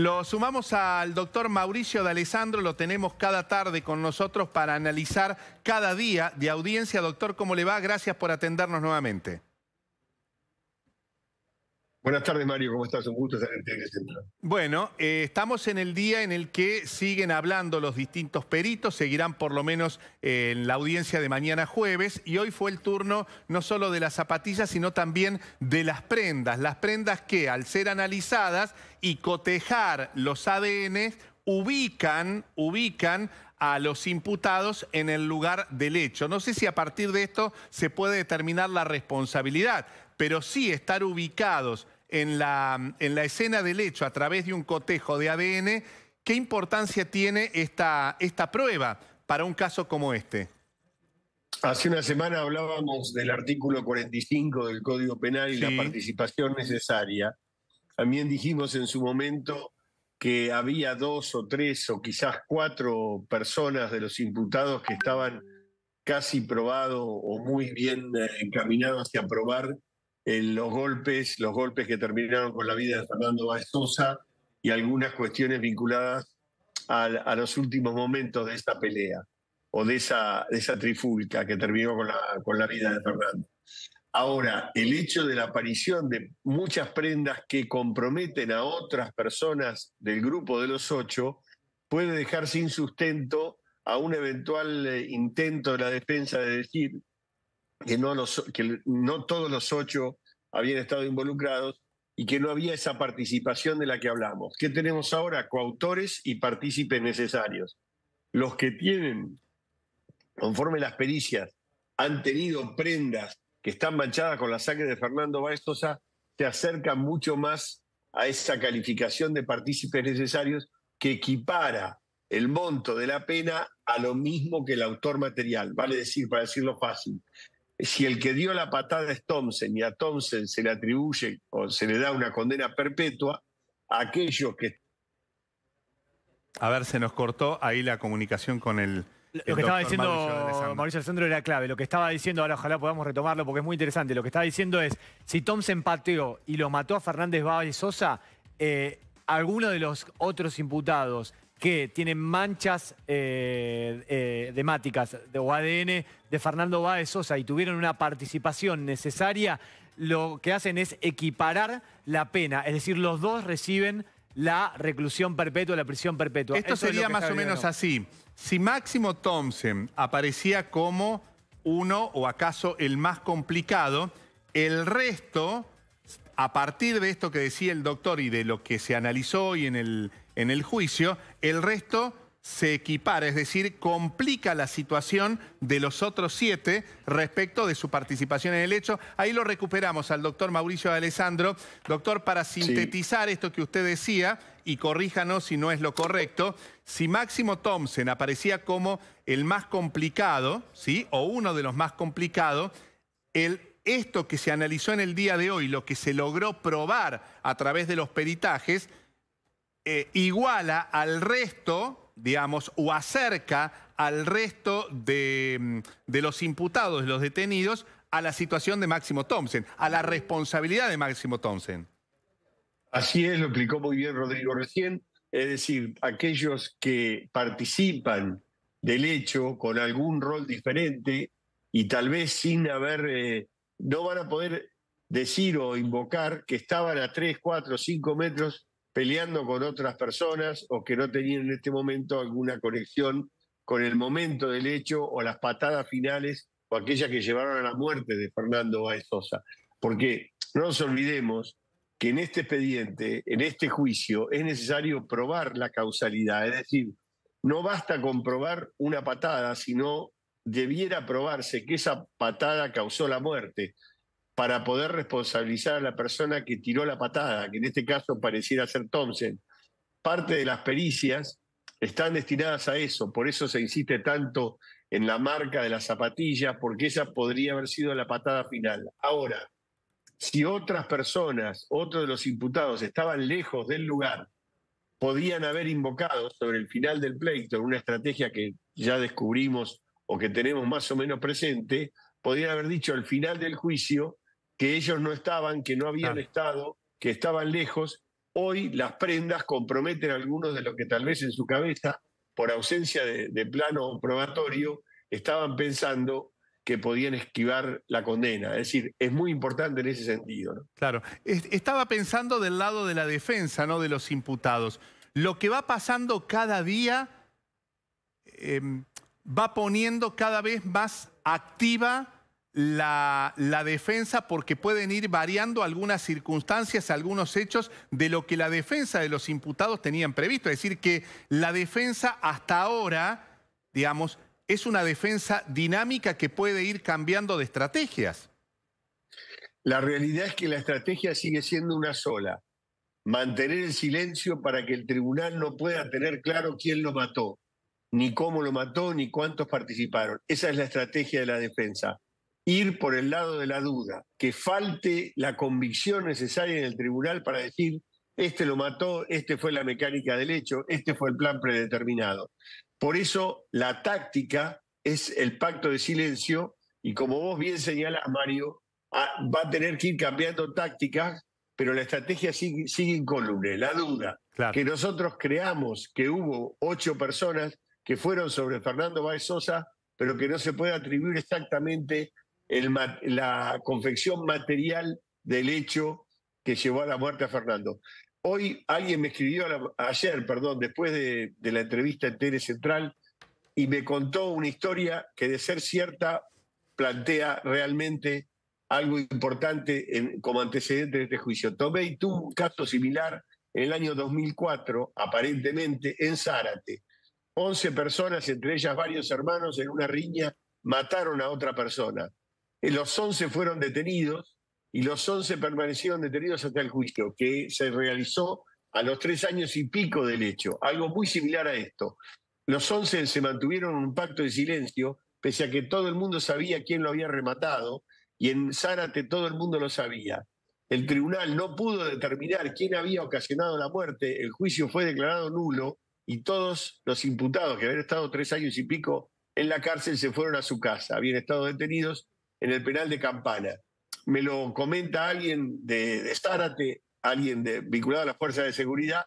Lo sumamos al doctor Mauricio de Alessandro, lo tenemos cada tarde con nosotros para analizar cada día de audiencia. Doctor, ¿cómo le va? Gracias por atendernos nuevamente. Buenas tardes, Mario. ¿Cómo estás? Un gusto estar en Central. Bueno, eh, estamos en el día en el que siguen hablando los distintos peritos, seguirán por lo menos eh, en la audiencia de mañana jueves, y hoy fue el turno no solo de las zapatillas, sino también de las prendas. Las prendas que, al ser analizadas y cotejar los ADN, ubican, ubican a los imputados en el lugar del hecho. No sé si a partir de esto se puede determinar la responsabilidad, pero sí estar ubicados en la, escena del hecho a través de un cotejo de ADN, ¿qué importancia tiene esta, prueba para un caso como este? Hace una semana hablábamos del artículo 45 del Código Penal y la participación necesaria. También dijimos en su momento que había dos o tres o quizás cuatro personas de los imputados que estaban casi probado o muy bien eh, encaminados hacia probar eh, los golpes, los golpes que terminaron con la vida de Fernando Baezosa y algunas cuestiones vinculadas a, los últimos momentos de esta pelea o de esa, esa trifulca que terminó con la, con la vida de Fernando. Ahora, el hecho de la aparición de muchas prendas que comprometen a otras personas del grupo de los ocho puede dejar sin sustento a un eventual eh, intento de la defensa de decir que no, que no todos los ocho habían estado involucrados y que no había esa participación de la que hablamos. ¿Qué tenemos ahora? Coautores y partícipes necesarios. Los que tienen, conforme las pericias, han tenido prendas que están manchadas con la sangre de Fernando Baestosa... se acercan mucho más a esa calificación de partícipes necesarios que equipara el monto de la pena a lo mismo que el autor material, vale decir, para decirlo fácil, si el que dio la patada es Thompson y a Thompson se le atribuye o se le da una condena perpetua, a aquellos que... A ver, se nos cortó ahí la comunicación con el... Lo que estaba diciendo Mauricio, Alessandro era clave. Lo que estaba diciendo, ahora ojalá podamos retomarlo porque es muy interesante. Lo que estaba diciendo es, si Thompson pateó y lo mató a Fernández Valle Sosa, eh, alguno de los otros imputados que tienen manchas eh, demáticas eh, o ADN de Fernando Báez Sosa y tuvieron una participación necesaria, lo que hacen es equiparar la pena. Es decir, los dos reciben la reclusión perpetua, la prisión perpetua. Esto sería más o menos así. Si Máximo Thompson aparecía como uno o acaso el más complicado, el resto, a partir de esto que decía el doctor y de lo que se analizó hoy en el en el juicio, el resto se equipara, es decir, complica la situación de los otros siete respecto de su participación en el hecho. Ahí lo recuperamos al doctor Mauricio Alessandro. Doctor, para sintetizar esto que usted decía, y corríjanos si no es lo correcto, si Máximo Thompson aparecía como el más complicado, ¿sí? o uno de los más complicados, el esto que se analizó en el día de hoy, lo que se logró probar a través de los peritajes, eh, iguala al resto, digamos, o acerca al resto mm, de, los imputados, los detenidos, a la situación de Máximo Thompson, a la responsabilidad de Máximo Thompson. Así es, lo explicó muy bien Rodrigo recién. Es decir, aquellos que participan del hecho con algún rol diferente y tal vez sin haber, eh, no van a poder decir o invocar que estaban a 3, 4, 5 metros peleando con otras personas o que no tenían en este momento alguna conexión con el momento del hecho o las patadas finales o aquellas que llevaron a la muerte de Fernando Baez Sosa. Porque no nos olvidemos que en este expediente, en este juicio, es necesario probar la causalidad, es decir, no basta con probar una patada, sino debiera probarse que esa patada causó la muerte para poder responsabilizar a la persona que tiró la patada, que en este caso pareciera ser Thompson. Parte de las pericias están destinadas a eso, por eso se insiste tanto en la marca de las zapatillas, porque esa podría haber sido la patada final. Ahora, si otras personas, otros de los imputados, estaban lejos del lugar, podían haber invocado sobre el final del pleito, una estrategia que ya descubrimos o que tenemos más o menos presente, podían haber dicho al final del juicio, que ellos no estaban, que no habían estado, que estaban lejos. Hoy las prendas comprometen a algunos de los que tal vez en su cabeza, por ausencia de, plano probatorio, estaban pensando que podían esquivar la condena. Es decir, es muy importante en ese sentido. Claro. Estaba pensando del lado de la defensa, no de los imputados. Lo que va pasando cada día em, va poniendo cada vez más activa la, defensa porque pueden ir variando algunas circunstancias, algunos hechos de lo que la defensa de los imputados tenían previsto. Es decir, que la defensa hasta ahora, digamos, es una defensa dinámica que puede ir cambiando de estrategias. La realidad es que la estrategia sigue siendo una sola, mantener el silencio para que el tribunal no pueda tener claro quién lo mató, ni cómo lo mató, ni cuántos participaron. Esa es la estrategia de la defensa ir por el lado de la duda, que falte la convicción necesaria en el tribunal para decir, este lo mató, este fue la mecánica del hecho, este fue el plan predeterminado. Por eso la táctica es el pacto de silencio y como vos bien señalas, Mario, ah, va a tener que ir cambiando tácticas, pero la estrategia sigue, sigue incólume, la duda. Que nosotros creamos que hubo ocho personas que fueron sobre Fernando Báez Sosa, pero que no se puede atribuir exactamente la confección material del hecho que llevó a la muerte a Fernando. Hoy alguien me escribió, ayer, perdón, después de, la entrevista en Tele Central, y me contó una historia que de ser cierta plantea realmente algo importante en, como antecedente de este juicio. y tuvo un caso similar en el año 2004, aparentemente, en Zárate. Once personas, entre ellas varios hermanos, en una riña mataron a otra persona. Eh, los 11 fueron detenidos y los 11 permanecieron detenidos hasta el juicio, que se realizó a los tres años y pico del hecho, algo muy similar a esto. Los 11 se mantuvieron en un pacto de silencio, pese a que todo el mundo sabía quién lo había rematado, y en Zárate todo el mundo lo sabía. El tribunal no pudo determinar quién había ocasionado la muerte, el juicio fue declarado nulo y todos los imputados que habían estado tres años y pico en la cárcel se fueron a su casa, habían estado detenidos en el penal de Campana. Me lo comenta alguien de, de alguien vinculado a las fuerzas de seguridad.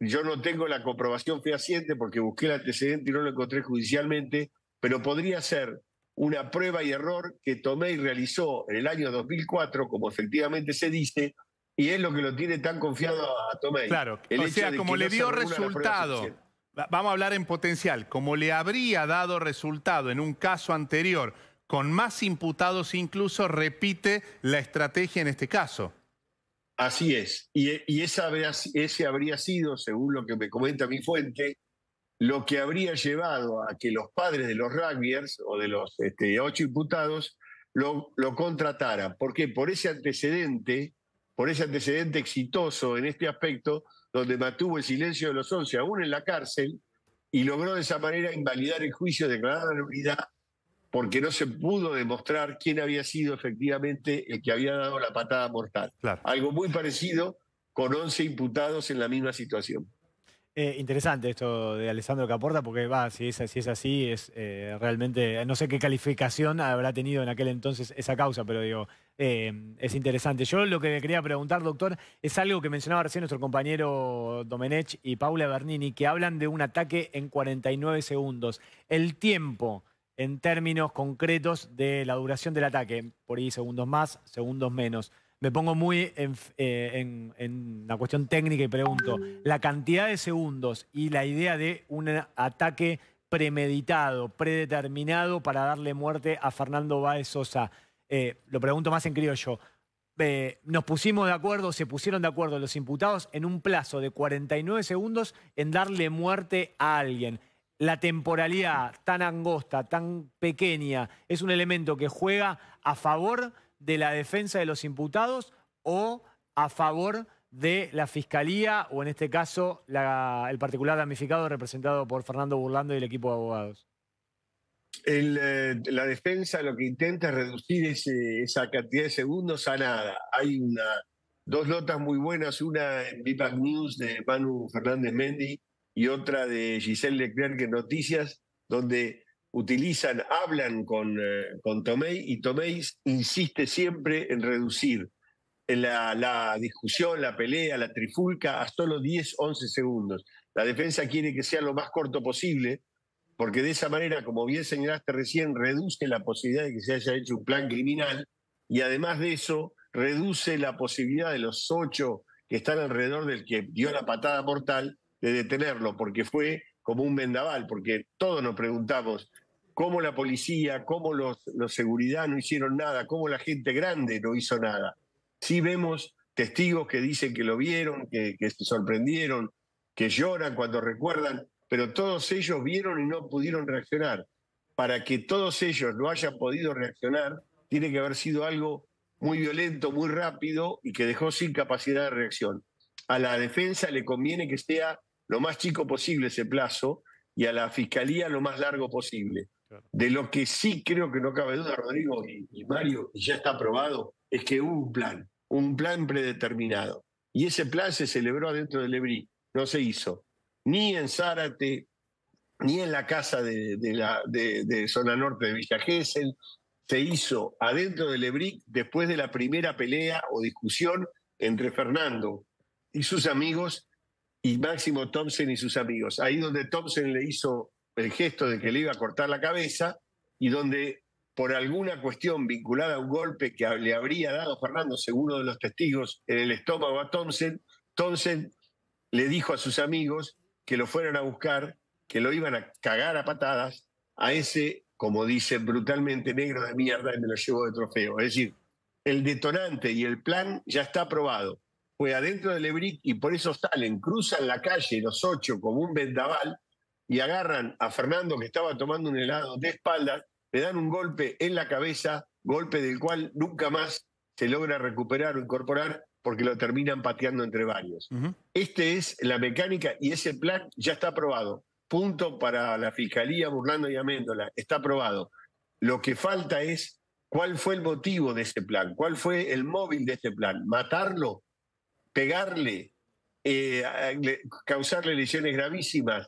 Yo no tengo la comprobación fehaciente porque busqué el antecedente y no lo encontré judicialmente, pero podría ser una prueba y error que tomé y realizó en el año 2004, como efectivamente se dice, y es lo que lo tiene tan confiado a Tomei. Claro, el o sea, como le dio resultado, vamos a hablar en potencial, como le habría dado resultado en un caso anterior con más imputados incluso, repite la estrategia en este caso. Así es, y, esa, ese habría sido, según lo que me comenta mi fuente, lo que habría llevado a que los padres de los Raggers, o de los este, ocho imputados lo, lo contrataran. Porque por ese antecedente, por ese antecedente exitoso en este aspecto, donde mantuvo el silencio de los once, aún en la cárcel, y logró de esa manera invalidar el juicio, declarar la nulidad porque no se pudo demostrar quién había sido efectivamente el que había dado la patada mortal. Algo muy parecido con 11 imputados en la misma situación. Eh, interesante esto de Alessandro Caporta, porque va, si es, así, es eh, realmente, no sé qué calificación habrá tenido en aquel entonces esa causa, pero digo, eh, es interesante. Yo lo que me quería preguntar, doctor, es algo que mencionaba recién nuestro compañero Domenech y Paula Bernini, que hablan de un ataque en 49 segundos. El tiempo en términos concretos de la duración del ataque, por ahí segundos más, segundos menos. Me pongo muy en, la eh, cuestión técnica y pregunto, la cantidad de segundos y la idea de un ataque premeditado, predeterminado para darle muerte a Fernando Báez Sosa. Eh, lo pregunto más en criollo. Eh, nos pusimos de acuerdo, se pusieron de acuerdo los imputados en un plazo de 49 segundos en darle muerte a alguien la temporalidad tan angosta, tan pequeña, es un elemento que juega a favor de la defensa de los imputados o a favor de la Fiscalía o en este caso el particular damnificado representado por Fernando Burlando y el equipo de abogados? Eh, la defensa lo que intenta es reducir esa cantidad de segundos a nada. Hay dos notas muy buenas, una en Vipac News de Manu Fernández Mendy, y otra de Giselle Leclerc en Noticias, donde utilizan, hablan con, eh, con Tomei y Tomei insiste siempre en reducir la, la, discusión, la pelea, la trifulca a solo 10, 11 segundos. La defensa quiere que sea lo más corto posible, porque de esa manera, como bien señalaste recién, reduce la posibilidad de que se haya hecho un plan criminal y además de eso, reduce la posibilidad de los ocho que están alrededor del que dio la patada mortal de detenerlo, porque fue como un vendaval, porque todos nos preguntamos cómo la policía, cómo los, los seguridad no hicieron nada, cómo la gente grande no hizo nada. Sí vemos testigos que dicen que lo vieron, que, se sorprendieron, que lloran cuando recuerdan, pero todos ellos vieron y no pudieron reaccionar. Para que todos ellos no hayan podido reaccionar, tiene que haber sido algo muy violento, muy rápido y que dejó sin capacidad de reacción. A la defensa le conviene que sea lo más chico posible ese plazo y a la fiscalía lo más largo posible. De lo que sí creo que no cabe duda, Rodrigo y, Mario, y ya está aprobado, es que hubo un plan, un plan predeterminado. Y ese plan se celebró adentro del EBRI, no se hizo. Ni en Zárate, ni en la casa de, la, de, zona norte de Villa Gesell, se hizo adentro del EBRIC después de la primera pelea o discusión entre Fernando y sus amigos y Máximo Thompson y sus amigos. Ahí donde Thompson le hizo el gesto de que le iba a cortar la cabeza y donde por alguna cuestión vinculada a un golpe que le habría dado Fernando, según uno de los testigos, en el estómago a Thompson, Thompson le dijo a sus amigos que lo fueran a buscar, que lo iban a cagar a patadas a ese, como dice brutalmente, negro de mierda y me lo llevo de trofeo. Es decir, el detonante y el plan ya está aprobado fue adentro del Ebrick, y por eso salen, cruzan la calle los ocho como un vendaval y agarran a Fernando que estaba tomando un helado de espaldas, le dan un golpe en la cabeza, golpe del cual nunca más se logra recuperar o incorporar porque lo terminan pateando entre varios. Esta Este es la mecánica y ese plan ya está aprobado. Punto para la Fiscalía Burlando y Améndola. Está aprobado. Lo que falta es cuál fue el motivo de ese plan, cuál fue el móvil de ese plan. ¿Matarlo? pegarle, eh, causarle lesiones gravísimas,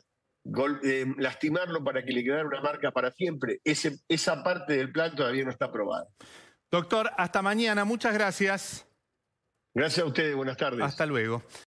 eh, lastimarlo para que le quedara una marca para siempre. esa parte del plan todavía no está aprobada. Doctor, hasta mañana. Muchas gracias. Gracias a ustedes. Buenas tardes. Hasta luego.